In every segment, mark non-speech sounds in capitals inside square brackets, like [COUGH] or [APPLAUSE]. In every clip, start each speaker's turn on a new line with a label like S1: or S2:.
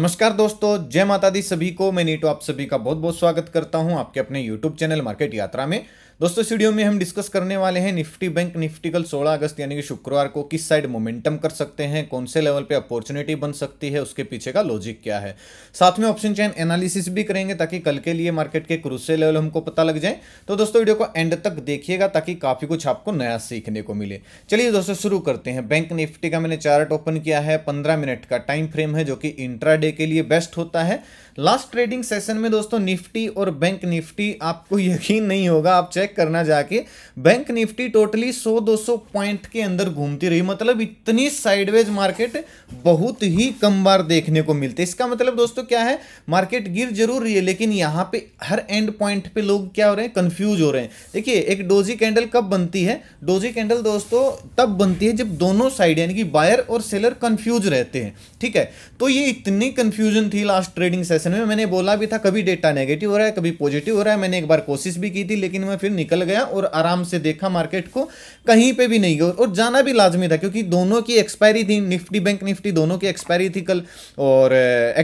S1: नमस्कार दोस्तों जय माता दी सभी को मैं नीटो आप सभी का बहुत बहुत स्वागत करता हूं आपके अपने यूट्यूब चैनल मार्केट यात्रा में दोस्तों इस वीडियो में हम डिस्कस करने वाले हैं निफ्टी बैंक निफ्टी कल 16 अगस्त यानी कि शुक्रवार को किस साइड मोमेंटम कर सकते हैं कौन से लेवल पे अपॉर्चुनिटी बन सकती है उसके पीछे का लॉजिक क्या है साथ में ऑप्शन चैन एनालिसिस भी करेंगे ताकि कल के लिए मार्केट के क्रूसे लेवल हमको पता लग जाए तो दोस्तों वीडियो को एंड तक देखिएगा ताकि काफ़ी कुछ आपको नया सीखने को मिले चलिए दोस्तों शुरू करते हैं बैंक निफ्टी का मैंने चार्ट ओपन किया है पंद्रह मिनट का टाइम फ्रेम है जो कि इंट्रा के लिए बेस्ट होता है लास्ट ट्रेडिंग सेशन में दोस्तों निफ्टी और बैंक निफ्टी आपको यकीन नहीं होगा आप चेक चेक करना जाके बैंक निफ्टी टोटली 100-200 पॉइंट के अंदर घूमती रही मतलब इतनी साइडवेज मार्केट बहुत ही कम बार देखने को मिलती है इसका मतलब दोस्तों क्या है मार्केट गिर जरूर रही है लेकिन यहाँ पे हर एंड पॉइंट पे लोग क्या हो रहे हैं कन्फ्यूज हो रहे हैं देखिए एक डोजी कैंडल कब बनती है डोजी कैंडल दोस्तों तब बनती है जब दोनों साइड यानी कि बायर और सेलर कन्फ्यूज रहते हैं ठीक है तो ये इतनी कन्फ्यूजन थी लास्ट ट्रेडिंग सेशन में मैंने बोला भी था कभी डेटा नेगेटिव हो रहा है कभी पॉजिटिव हो रहा है मैंने एक बार कोशिश भी की थी लेकिन मैं फिर निकल गया और आराम से देखा मार्केट को कहीं पे भी नहीं गया और जाना भी लाजमी था क्योंकि दोनों की एक्सपायरी थी निफ्टी बैंक निफ्टी दोनों की एक्सपायरी थी कल और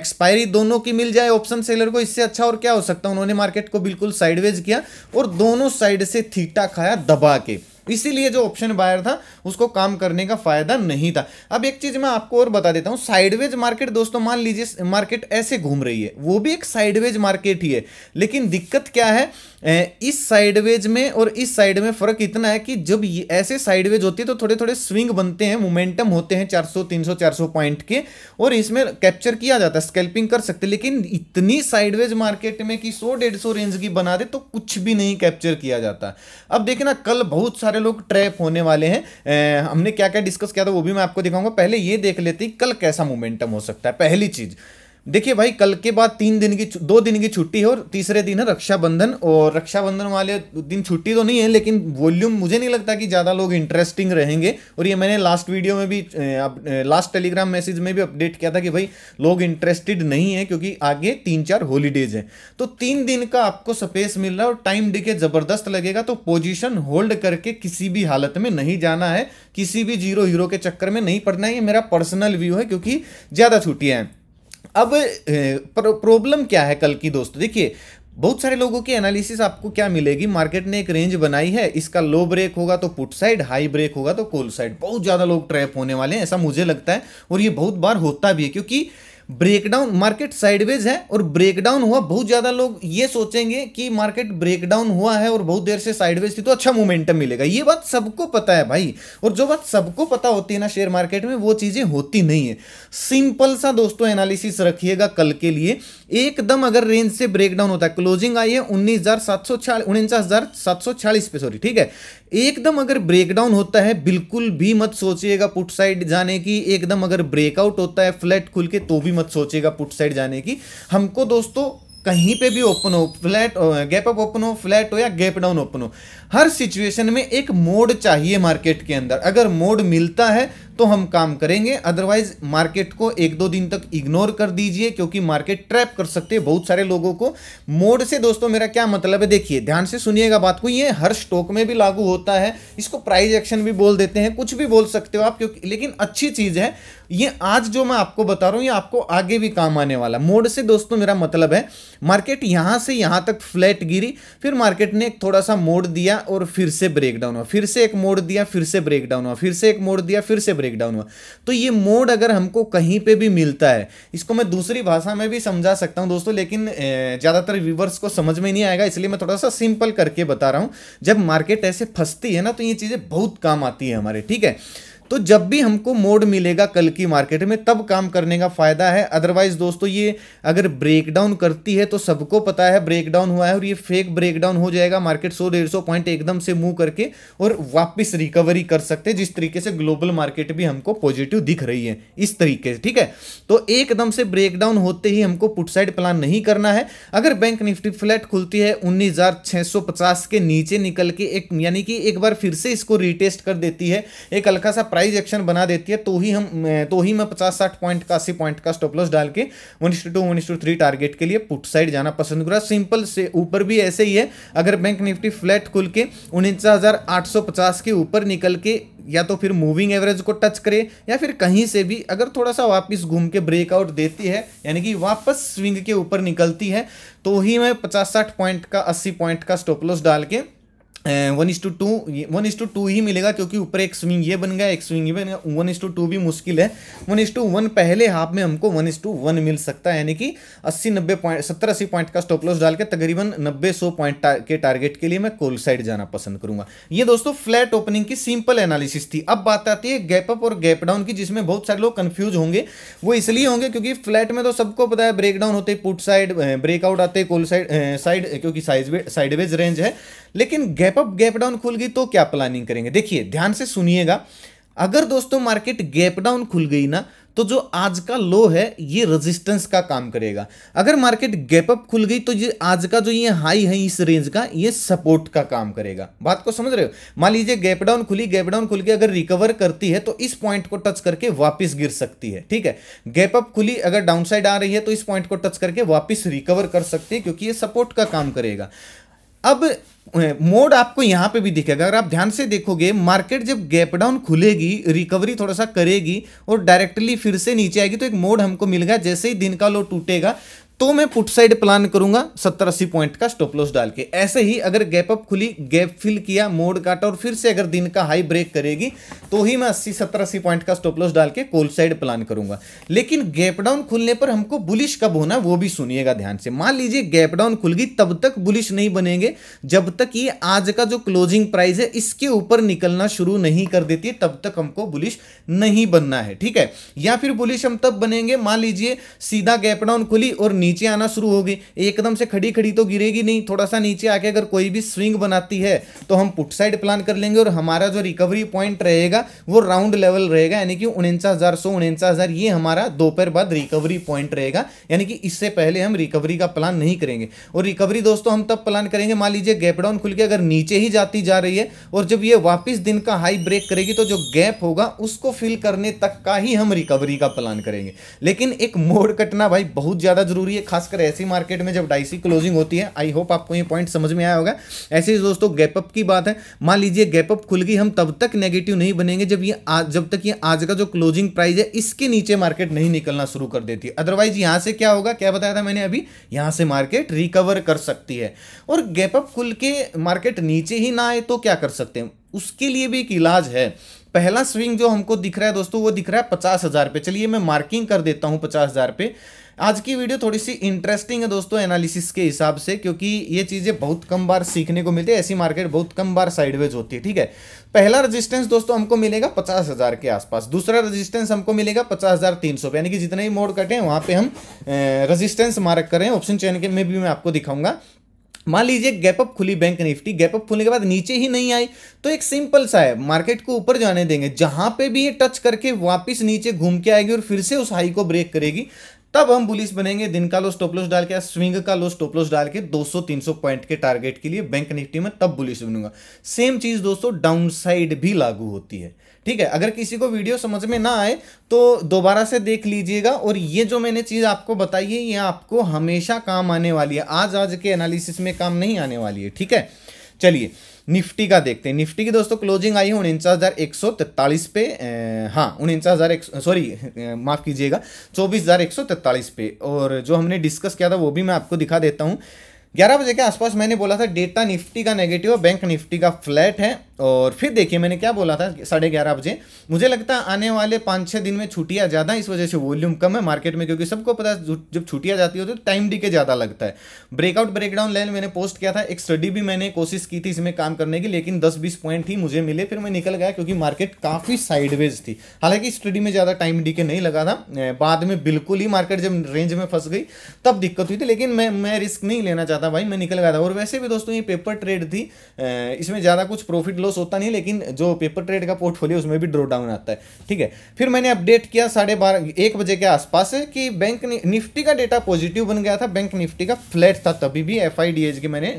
S1: एक्सपायरी दोनों की मिल जाए ऑप्शन सेलर को इससे अच्छा और क्या हो सकता उन्होंने मार्केट को बिल्कुल साइडवेज किया और दोनों साइड से थीटा खाया दबा के इसीलिए जो ऑप्शन बायर था उसको काम करने का फायदा नहीं था अब एक चीज मैं आपको और बता देता हूं साइडवेज मार्केट दोस्तों मान लीजिए मार्केट ऐसे घूम रही है वो भी एक साइडवेज मार्केट ही है लेकिन दिक्कत क्या है इस साइडवेज में और इस साइड में फर्क इतना है कि जब ऐसे साइडवेज होती है तो थोड़े थोड़े स्विंग बनते हैं मोमेंटम होते हैं 400 300 400 पॉइंट के और इसमें कैप्चर किया जाता है स्केल्पिंग कर सकते लेकिन इतनी साइडवेज मार्केट में कि 100 डेढ़ रेंज की बना दे तो कुछ भी नहीं कैप्चर किया जाता अब देखना कल बहुत सारे सारे लोग ट्रैप होने वाले हैं हमने क्या क्या डिस्कस किया था वो भी मैं आपको दिखाऊंगा पहले ये देख लेते कल कैसा मोमेंटम हो सकता है पहली चीज़ देखिए भाई कल के बाद तीन दिन की दो दिन की छुट्टी है और तीसरे दिन है रक्षाबंधन और रक्षाबंधन वाले दिन छुट्टी तो नहीं है लेकिन वॉल्यूम मुझे नहीं लगता कि ज़्यादा लोग इंटरेस्टिंग रहेंगे और ये मैंने लास्ट वीडियो में भी अब लास्ट टेलीग्राम मैसेज में भी अपडेट किया था कि भाई लोग इंटरेस्टेड नहीं है क्योंकि आगे तीन चार हॉलीडेज हैं तो तीन दिन का आपको स्पेस मिल रहा है और टाइम डिके ज़बरदस्त लगेगा तो पोजिशन होल्ड करके किसी भी हालत में नहीं जाना है किसी भी जीरो हीरो के चक्कर में नहीं पड़ना है ये मेरा पर्सनल व्यू है क्योंकि ज़्यादा छुट्टियाँ हैं अब प्रॉब्लम क्या है कल की दोस्तों देखिए बहुत सारे लोगों की एनालिसिस आपको क्या मिलेगी मार्केट ने एक रेंज बनाई है इसका लो ब्रेक होगा तो पुट साइड हाई ब्रेक होगा तो कोल साइड बहुत ज़्यादा लोग ट्रैप होने वाले हैं ऐसा मुझे लगता है और ये बहुत बार होता भी है क्योंकि ब्रेकडाउन मार्केट साइडवेज है और ब्रेकडाउन हुआ बहुत ज़्यादा लोग ये सोचेंगे कि मार्केट ब्रेकडाउन हुआ है और बहुत देर से साइडवेज थी तो अच्छा मोमेंटम मिलेगा ये बात सबको पता है भाई और जो बात सबको पता होती है ना शेयर मार्केट में वो चीज़ें होती नहीं है सिंपल सा दोस्तों एनालिसिस रखिएगा कल के लिए एकदम अगर रेंज से ब्रेकडाउन होता है क्लोजिंग आई है उन्नीस हज़ार सात सौ उनचास हज़ार सात सौ छियालीस पे सॉरी ठीक है एकदम अगर ब्रेकडाउन होता है बिल्कुल भी मत सोचिएगा पुट साइड जाने की एकदम अगर ब्रेकआउट होता है फ्लैट खुल के तो भी मत मत सोचेगा पुट साइड जाने की हमको दोस्तों कहीं पे भी ओपन हो फ्लैट गैप अप ओपन हो फ्लैट हो या गैप डाउन ओपन हो हर सिचुएशन में एक मोड चाहिए मार्केट के अंदर अगर मोड मिलता है तो हम काम करेंगे अदरवाइज मार्केट को एक दो दिन तक इग्नोर कर दीजिए क्योंकि मार्केट ट्रैप कर सकते हैं बहुत सारे लोगों को मोड से दोस्तों मेरा क्या मतलब है देखिए ध्यान से सुनिएगा बात को ये हर स्टॉक में भी लागू होता है इसको प्राइज एक्शन भी बोल देते हैं कुछ भी बोल सकते हो आप क्योंकि लेकिन अच्छी चीज़ है ये आज जो मैं आपको बता रहा हूँ ये आपको आगे भी काम आने वाला मोड से दोस्तों मेरा मतलब है मार्केट यहाँ से यहाँ तक फ्लैट गिरी फिर मार्केट ने एक थोड़ा सा मोड़ दिया और फिर से ब्रेकडाउन हुआ फिर से एक मोड़ दिया फिर से ब्रेकडाउन हुआ फिर से एक मोड़ दिया फिर से ब्रेक डाउन हुआ तो ये मोड अगर हमको कहीं पे भी मिलता है इसको मैं दूसरी भाषा में भी समझा सकता हूँ दोस्तों लेकिन ज़्यादातर व्यूवर्स को समझ में नहीं आएगा इसलिए मैं थोड़ा सा सिंपल करके बता रहा हूँ जब मार्केट ऐसे फंसती है ना तो ये चीज़ें बहुत काम आती है हमारे ठीक है तो जब भी हमको मोड मिलेगा कल की मार्केट में तब काम करने का फायदा है अदरवाइज दोस्तों ये अगर ब्रेकडाउन करती है तो सबको पता है ब्रेकडाउन हुआ है और ये फेक ब्रेकडाउन हो जाएगा मार्केट सौ डेढ़ सौ पॉइंट एकदम से मूव करके और वापस रिकवरी कर सकते हैं जिस तरीके से ग्लोबल मार्केट भी हमको पॉजिटिव दिख रही है इस तरीके से ठीक है तो एकदम से ब्रेकडाउन होते ही हमको पुटसाइड प्लान नहीं करना है अगर बैंक निफ्टी फ्लैट खुलती है उन्नीस के नीचे निकल के एक यानी कि एक बार फिर से इसको रिटेस्ट कर देती है एक हल्का सा प्राइस एक्शन बना देती है तो ही हम तो ही मैं पचास साठ पॉइंट का अस्सी पॉइंट का स्टॉप डाल के one two one two three target के लिए पुट साइड जाना पसंद करूँगा सिंपल से ऊपर भी ऐसे ही है अगर बैंक निफ्टी फ्लैट खुल के उनचास के ऊपर निकल के या तो फिर मूविंग एवरेज को टच करे या फिर कहीं से भी अगर थोड़ा सा वापस घूम के ब्रेकआउट देती है यानी कि वापस स्विंग के ऊपर निकलती है तो ही मैं पचास साठ पॉइंट का अस्सी पॉइंट का स्टॉप डाल के one is to two one is to two ही मिलेगा क्योंकि ऊपर एक स्विंग ये बन गया एक स्विंग ये बन गया वन इज टू टू भी मुश्किल है वन इज टू वन पहले हाफ में हमको वन इज टू वन मिल सकता है यानी कि अस्सी नब्बे पॉइंट सत्तर अस्सी पॉइंट का स्टॉप लॉस डाल के तकरीबन नब्बे सौ पॉइंट के टारगेट के लिए मैं कोल साइड जाना पसंद करूंगा ये दोस्तों फ्लैट ओपनिंग की सिंपल एनालिसिस थी अब बात आती है गैप अप और गैप डाउन की जिसमें बहुत सारे लोग कन्फ्यूज होंगे वो इसलिए होंगे क्योंकि फ्लैट में तो सबको पता है ब्रेक डाउन होते पुट साइड ब्रेकआउट आते कोल साइड साइड क्योंकि साइडवेज रेंज है लेकिन gap gap up gap down खुल गई तो क्या प्लानिंग करेंगे देखिए ध्यान से सुनिएगा अगर दोस्तों मार्केट गैप डाउन खुल गई ना तो जो आज का लो है ये रेजिस्टेंस का काम करेगा अगर मार्केट गैप अप खुल गई तो ये आज का जो ये हाई है इस रेंज का ये सपोर्ट का काम करेगा बात को समझ रहे हो मान लीजिए गैप डाउन खुली गैप डाउन खुल के अगर रिकवर करती है तो इस पॉइंट को टच करके वापस गिर सकती है ठीक है गैप अप खुली अगर डाउन साइड आ रही है तो इस पॉइंट को टच करके वापिस रिकवर कर सकती है क्योंकि ये सपोर्ट का काम करेगा अब मोड आपको यहाँ पे भी दिखेगा अगर आप ध्यान से देखोगे मार्केट जब गैप डाउन खुलेगी रिकवरी थोड़ा सा करेगी और डायरेक्टली फिर से नीचे आएगी तो एक मोड हमको मिल गया जैसे ही दिन का लो टूटेगा तो मैं पुट साइड प्लान करूंगा सत्तर अस्सी पॉइंट का स्टॉप लॉस डाल के ऐसे ही अगर गैप अप खुली गैप फिल किया मोड काटा और फिर से अगर दिन का हाई ब्रेक करेगी तो ही मैं अस्सी सत्तर अस्सी पॉइंट का स्टॉप लॉस डाल के कोल साइड प्लान करूंगा लेकिन गैप डाउन खुलने पर हमको बुलिश कब होना वो भी सुनिएगा ध्यान से मान लीजिए गैप डाउन खुल गई तब तक बुलिश नहीं बनेंगे जब तक ये आज का जो क्लोजिंग प्राइस है इसके ऊपर निकलना शुरू नहीं कर देती है तब तक हमको बुलिश नहीं बनना है ठीक है या फिर बुलिश हम तब बनेंगे मान लीजिए सीधा गैप डाउन खुली और नीचे आना शुरू होगी एकदम से खड़ी खड़ी तो गिरेगी नहीं थोड़ा सा नीचे आके अगर कोई भी स्विंग बनाती है तो हम पुट साइड प्लान कर लेंगे और हमारा जो रिकवरी पॉइंट रहेगा वो राउंड लेवल रहेगा यानी कि उनचास हज़ार ये हमारा दोपहर बाद रिकवरी पॉइंट रहेगा यानी कि इससे पहले हम रिकवरी का प्लान नहीं करेंगे और रिकवरी दोस्तों हम तब प्लान करेंगे मान लीजिए गैप डाउन खुल के अगर नीचे ही जाती जा रही है और जब ये वापस दिन का हाई ब्रेक करेगी तो जो गैप होगा उसको फिल करने तक का ही हम रिकवरी का प्लान करेंगे लेकिन एक मोड़ कटना भाई बहुत ज़्यादा जरूरी हुई है खासकर ऐसी मार्केट में जब डाइसी क्लोजिंग होती है आई होप आपको ये पॉइंट समझ में आया होगा ऐसे ही दोस्तों गैपअप की बात है मान लीजिए गैपअप खुल गई हम तब तक नेगेटिव नहीं बनेंगे जब ये आ, जब तक ये आज का जो क्लोजिंग प्राइस है इसके नीचे मार्केट नहीं निकलना शुरू कर देती है अदरवाइज यहाँ से क्या होगा क्या बताया था मैंने अभी यहाँ से मार्केट रिकवर कर सकती है और गैपअप खुल के मार्केट नीचे ही ना आए तो क्या कर सकते हैं उसके लिए भी एक इलाज है पहला स्विंग जो हमको दिख रहा है दोस्तों वो दिख रहा है पचास हज़ार पे चलिए मैं मार्किंग कर देता हूँ पचास हज़ार पे आज की वीडियो थोड़ी सी इंटरेस्टिंग है दोस्तों एनालिसिस के हिसाब से क्योंकि ये चीज़ें बहुत कम बार सीखने को मिलती है ऐसी मार्केट बहुत कम बार साइडवेज होती है ठीक है पहला रेजिस्टेंस दोस्तों हमको मिलेगा पचास हज़ार के आसपास दूसरा रेजिस्टेंस हमको मिलेगा पचास हज़ार तीन सौ यानी कि जितने भी मोड कटे वहां पर पे हम रेजिस्टेंस मार्क करें ऑप्शन चैन के में भी मैं आपको दिखाऊंगा मान लीजिए गैपअप खुली बैंक निफ्टी गैपअप खुलने के बाद नीचे ही नहीं आई तो एक सिंपल सा है मार्केट को ऊपर जाने देंगे जहां पे भी ये टच करके वापस नीचे घूम के आएगी और फिर से उस हाई को ब्रेक करेगी तब हम बुलिस बनेंगे दिन का लो स्टॉप लॉस डाल के स्विंग का लो स्टॉप लॉस डाल के 200-300 पॉइंट के टारगेट के लिए बैंक निफ्टी में तब बुलिस बनूंगा सेम चीज दोस्तों डाउन साइड भी लागू होती है ठीक है अगर किसी को वीडियो समझ में ना आए तो दोबारा से देख लीजिएगा और ये जो मैंने चीज़ आपको बताई है ये आपको हमेशा काम आने वाली है आज आज के एनालिसिस में काम नहीं आने वाली है ठीक है चलिए निफ्टी का देखते हैं निफ्टी की दोस्तों क्लोजिंग आई है उनचास हज़ार एक सौ तैतालीस पे हाँ उनचास हज़ार एक सॉरी माफ़ कीजिएगा चौबीस हज़ार एक सौ तैतालीस पे और जो हमने डिस्कस किया था वो भी मैं आपको दिखा देता हूँ ग्यारह बजे के आसपास मैंने बोला था डेटा निफ्टी का नेगेटिव है बैंक निफ्टी का फ्लैट है और फिर देखिए मैंने क्या बोला था साढ़े ग्यारह बजे मुझे लगता है आने वाले पाँच छः दिन में छुट्टियाँ ज़्यादा इस वजह से वॉल्यूम कम है मार्केट में क्योंकि सबको पता है जब छुट्टियाँ जाती हो तो टाइम डी के ज़्यादा लगता है ब्रेकआउट ब्रेकडाउन लेन मैंने पोस्ट किया था एक स्टडी भी मैंने कोशिश की थी इसमें काम करने की लेकिन दस बीस पॉइंट ही मुझे मिले फिर मैं निकल गया क्योंकि मार्केट काफ़ी साइडवेज थी हालांकि स्टडी में ज़्यादा टाइम डी के नहीं लगा था बाद में बिल्कुल ही मार्केट जब रेंज में फंस गई तब दिक्कत हुई थी लेकिन मैं मैं रिस्क नहीं लेना चाहता था भाई मैं निकल गया था और वैसे भी दोस्तों ये पेपर ट्रेड थी इसमें ज़्यादा कुछ प्रॉफिट लॉस होता नहीं लेकिन जो पेपर ट्रेड का पोर्टफोलियो उसमें भी ड्रॉ डाउन आता है ठीक है फिर मैंने अपडेट किया साढ़े बारह एक बजे के आसपास कि बैंक निफ्टी का डेटा पॉजिटिव बन गया था बैंक निफ्टी का फ्लैट था तभी भी एफ की मैंने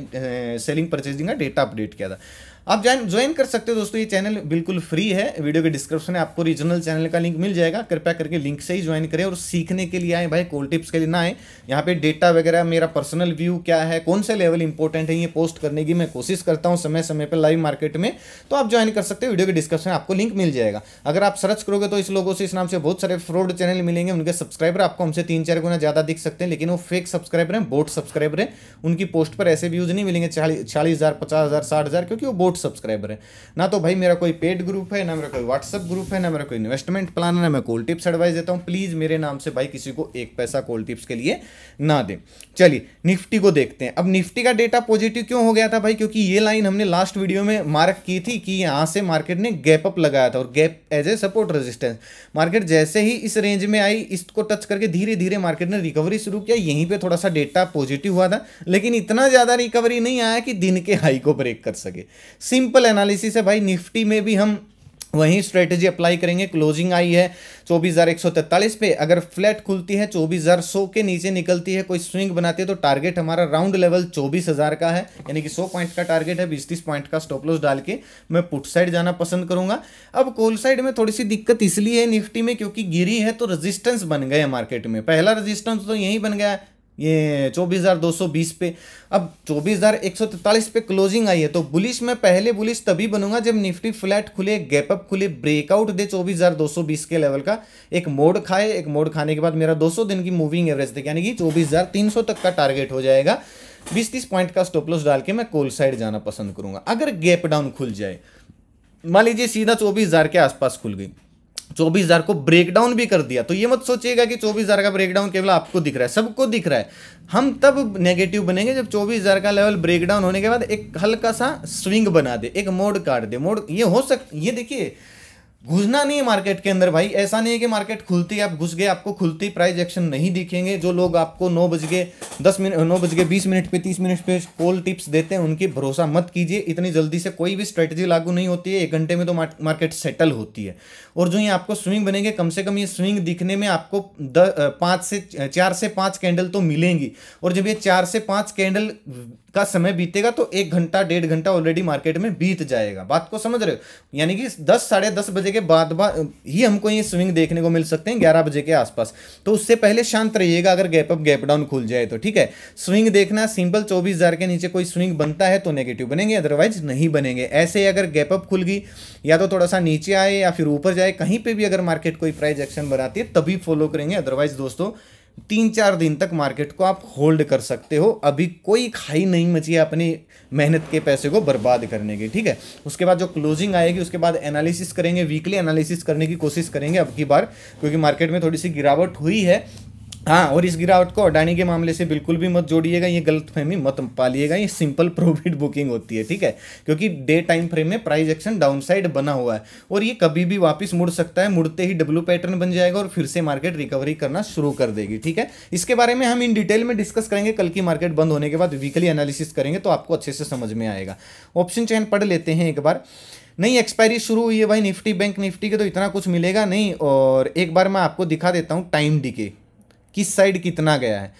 S1: सेलिंग परचेजिंग का डेटा अपडेट किया था आप ज्वाइन ज्वाइन कर सकते हो दोस्तों ये चैनल बिल्कुल फ्री है वीडियो के डिस्क्रिप्शन में आपको रीजनल चैनल का लिंक मिल जाएगा कृपया करके लिंक से ही ज्वाइन करें और सीखने के लिए आए भाई कोल टिप्स के लिए ना आए यहाँ पे डेटा वगैरह मेरा पर्सनल व्यू क्या है कौन से लेवल इंपॉर्टेंट है ये पोस्ट करने की मैं कोशिश करता हूँ समय समय पर लाइव मार्केट में तो आप ज्वाइन कर सकते हो वीडियो के डिस्क्रिप्शन में आपको लिंक मिल जाएगा अगर आप सर्च करोगे तो इस लोगों से इस नाम से बहुत सारे फ्रॉड चैनल मिलेंगे उनके सब्सक्राइबर आपको हमसे तीन चार गुना ज़्यादा दिख सकते हैं लेकिन वो फेक सब्सक्राइबर हैं बोट सब्सक्राइबर हैं उनकी पोस्ट पर ऐसे व्यूज़ नहीं मिलेंगे चालीस हज़ार पचास हज़ार साठ हज़ार क्योंकि वो बोट अबाउट सब्सक्राइबर है ना तो भाई मेरा कोई पेड ग्रुप है ना मेरा कोई व्हाट्सअप ग्रुप है ना मेरा कोई इन्वेस्टमेंट प्लान है ना मैं कोल टिप्स एडवाइस देता हूँ प्लीज़ मेरे नाम से भाई किसी को एक पैसा कोल टिप्स के लिए ना दे चलिए निफ्टी को देखते हैं अब निफ्टी का डेटा पॉजिटिव क्यों हो गया था भाई क्योंकि ये लाइन हमने लास्ट वीडियो में मार्क की थी कि यहाँ से मार्केट ने गैप अप लगाया था और gap as a support resistance market जैसे ही इस रेंज में आई इसको टच करके धीरे धीरे मार्केट ने रिकवरी शुरू किया यहीं पर थोड़ा सा डेटा पॉजिटिव हुआ था लेकिन इतना ज़्यादा रिकवरी नहीं आया कि दिन के हाई को ब्रेक कर सके सिंपल एनालिसिस है भाई निफ्टी में भी हम वहीं स्ट्रेटेजी अप्लाई करेंगे क्लोजिंग आई है चौबीस हज़ार एक सौ तैतालीस पे अगर फ्लैट खुलती है चौबीस हज़ार सौ के नीचे निकलती है कोई स्विंग बनाती है तो टारगेट हमारा राउंड लेवल चौबीस हज़ार का है यानी कि सौ पॉइंट का टारगेट है बीस तीस पॉइंट का स्टॉप लॉस डाल के मैं पुट साइड जाना पसंद करूंगा अब कोल साइड में थोड़ी सी दिक्कत इसलिए है निफ्टी में क्योंकि गिरी है तो रजिस्टेंस बन गए मार्केट में पहला रजिस्टेंस तो यही बन गया ये चौबीस हज़ार दो सौ बीस पे अब चौबीस हज़ार एक सौ तैतालीस पे क्लोजिंग आई है तो बुलिश मैं पहले बुलिश तभी बनूंगा जब निफ्टी फ्लैट खुले गैप अप खुले ब्रेकआउट दे चौबीस हज़ार दो सौ बीस के लेवल का एक मोड खाए एक मोड खाने के बाद मेरा दो सौ दिन की मूविंग एवरेज देखिए यानी कि चौबीस हज़ार तीन सौ तक का टारगेट हो जाएगा बीस तीस पॉइंट का स्टोपलस डाल के मैं कोल साइड जाना पसंद करूंगा अगर गैप डाउन खुल जाए मान लीजिए सीधा चौबीस हज़ार के आसपास खुल गई चौबीस हजार को ब्रेकडाउन भी कर दिया तो ये मत सोचिएगा कि चौबीस हजार का ब्रेकडाउन केवल आपको दिख रहा है सबको दिख रहा है हम तब नेगेटिव बनेंगे जब चौबीस हजार का लेवल ब्रेकडाउन होने के बाद एक हल्का सा स्विंग बना दे एक मोड काट दे मोड ये हो सक ये देखिए घुसना नहीं है मार्केट के अंदर भाई ऐसा नहीं है कि मार्केट खुलती है आप घुस गए आपको खुलती प्राइस एक्शन नहीं दिखेंगे जो लोग आपको नौ बज के दस मिनट नौ बज के बीस मिनट पे तीस मिनट पे कॉल टिप्स देते हैं उनकी भरोसा मत कीजिए इतनी जल्दी से कोई भी स्ट्रेटजी लागू नहीं होती है एक घंटे में तो मार्केट सेटल होती है और जो ये आपको स्विंग बनेंगे कम से कम ये स्विंग दिखने में आपको पाँच से चार से पाँच कैंडल तो मिलेंगी और जब ये चार से पाँच कैंडल का समय बीतेगा तो एक घंटा डेढ़ घंटा ऑलरेडी मार्केट में बीत जाएगा बात को समझ रहे हो यानी कि दस साढ़े दस बजे के बाद ही हमको ये स्विंग देखने को मिल सकते हैं ग्यारह बजे के आसपास तो उससे पहले शांत रहिएगा अगर गैप अप गैप डाउन खुल जाए तो ठीक है स्विंग देखना सिंपल चौबीस हज़ार के नीचे कोई स्विंग बनता है तो नेगेटिव बनेंगे अदरवाइज नहीं बनेंगे ऐसे ही अगर गैप अप खुल गई या तो थोड़ा सा नीचे आए या फिर ऊपर जाए कहीं पर भी अगर मार्केट कोई प्राइज एक्शन बनाती है तभी फॉलो करेंगे अदरवाइज दोस्तों तीन चार दिन तक मार्केट को आप होल्ड कर सकते हो अभी कोई खाई नहीं मची है अपनी मेहनत के पैसे को बर्बाद करने की ठीक है उसके बाद जो क्लोजिंग आएगी उसके बाद एनालिसिस करेंगे वीकली एनालिसिस करने की कोशिश करेंगे अब की बार क्योंकि मार्केट में थोड़ी सी गिरावट हुई है हाँ और इस गिरावट को अडानी के मामले से बिल्कुल भी मत जोड़िएगा ये गलत फहमी मत पालिएगा ये सिंपल प्रॉफिट बुकिंग होती है ठीक है क्योंकि डे टाइम फ्रेम में प्राइस एक्शन डाउनसाइड बना हुआ है और ये कभी भी वापस मुड़ सकता है मुड़ते ही डब्ल्यू पैटर्न बन जाएगा और फिर से मार्केट रिकवरी करना शुरू कर देगी ठीक है इसके बारे में हम इन डिटेल में डिस्कस करेंगे कल की मार्केट बंद होने के बाद वीकली एनालिसिस करेंगे तो आपको अच्छे से समझ में आएगा ऑप्शन चैन पढ़ लेते हैं एक बार नहीं एक्सपायरी शुरू हुई है भाई निफ्टी बैंक निफ्टी के तो इतना कुछ मिलेगा नहीं और एक बार मैं आपको दिखा देता हूँ टाइम डी के किस साइड कितना गया है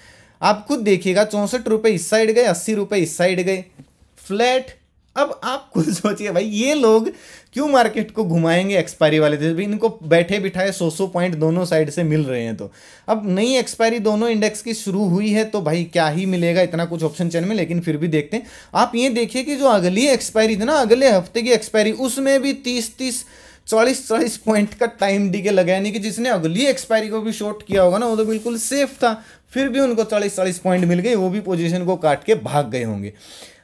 S1: आप खुद देखिएगा चौंसठ रुपये इस साइड गए अस्सी रुपये इस साइड गए फ्लैट अब आप खुद सोचिए भाई ये लोग क्यों मार्केट को घुमाएंगे एक्सपायरी वाले दिन इनको बैठे बिठाए सौ सौ पॉइंट दोनों साइड से मिल रहे हैं तो अब नई एक्सपायरी दोनों इंडेक्स की शुरू हुई है तो भाई क्या ही मिलेगा इतना कुछ ऑप्शन चैन में लेकिन फिर भी देखते हैं आप ये देखिए कि जो अगली एक्सपायरी थी ना अगले हफ्ते की एक्सपायरी उसमें भी तीस तीस चालीस चालीस पॉइंट का टाइम डी के लगा यानी कि जिसने अगली एक्सपायरी को भी शॉर्ट किया होगा ना वो तो बिल्कुल सेफ था फिर भी उनको चालीस चालीस पॉइंट मिल गए वो भी पोजीशन को काट के भाग गए होंगे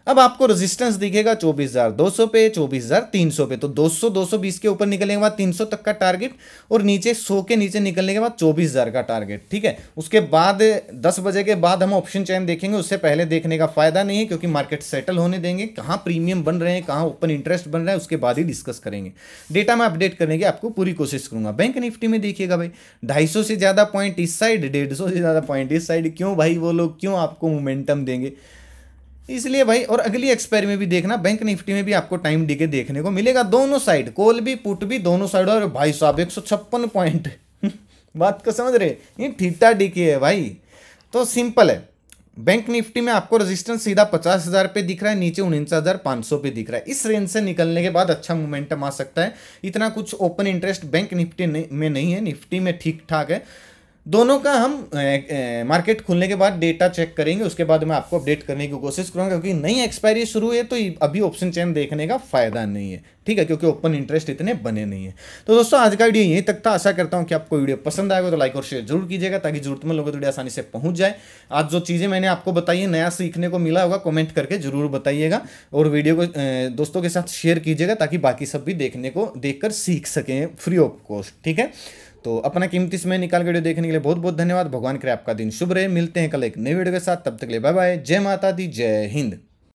S1: अब आपको रेजिस्टेंस दिखेगा 24,200 पे 24,300 पे तो 200 220 के ऊपर निकलने के बाद 300 तक का टारगेट और नीचे 100 के नीचे निकलने के बाद 24,000 का टारगेट ठीक है उसके बाद 10 बजे के बाद हम ऑप्शन चैन देखेंगे उससे पहले देखने का फायदा नहीं है क्योंकि मार्केट सेटल होने देंगे कहाँ प्रीमियम बन रहे हैं कहाँ ओपन इंटरेस्ट बन रहे हैं उसके बाद ही डिस्कस करेंगे डेटा में अपडेट करने की आपको पूरी कोशिश करूंगा बैंक निफ्टी में देखिएगा भाई ढाई से ज़्यादा पॉइंट इस साइड डेढ़ से ज़्यादा पॉइंट इस साइड क्यों भाई वो लोग क्यों आपको मोमेंटम देंगे इसलिए भाई और अगली एक्सपायरी में भी देखना बैंक निफ्टी में भी आपको टाइम डीके देखने को मिलेगा दोनों साइड कोल भी पुट भी दोनों साइड और भाई साहब एक पॉइंट [LAUGHS] बात को समझ रहे ये ठीटा डीके है भाई तो सिंपल है बैंक निफ्टी में आपको रेजिस्टेंस सीधा पचास हज़ार पे दिख रहा है नीचे उनचास हज़ार सौ पे दिख रहा है इस रेंज से निकलने के बाद अच्छा मोमेंटम आ सकता है इतना कुछ ओपन इंटरेस्ट बैंक निफ्टी में नहीं है निफ्टी में ठीक ठाक है दोनों का हम मार्केट खुलने के बाद डेटा चेक करेंगे उसके बाद मैं आपको अपडेट करने की कोशिश करूंगा क्योंकि नई एक्सपायरी शुरू है तो अभी ऑप्शन चैन देखने का फ़ायदा नहीं है ठीक है क्योंकि ओपन इंटरेस्ट इतने बने नहीं है तो दोस्तों आज का वीडियो यहीं तक था आशा करता हूँ कि आपको वीडियो पसंद आएगा तो लाइक और शेयर जरूर कीजिएगा ताकि जरूरतमंद लोगों को वीडियो आसानी से पहुँच जाए आज जो चीज़ें मैंने आपको बताई है नया सीखने को मिला होगा कमेंट करके जरूर बताइएगा और वीडियो को दोस्तों के साथ शेयर कीजिएगा ताकि बाकी सब भी देखने को देख सीख सकें फ्री ऑफ कॉस्ट ठीक है तो अपना कीमती समय निकाल वीडियो देखने के लिए बहुत बहुत धन्यवाद भगवान करे आपका दिन शुभ रहे मिलते हैं कल एक नई वीडियो के साथ तब तक के लिए बाय बाय जय माता दी जय हिंद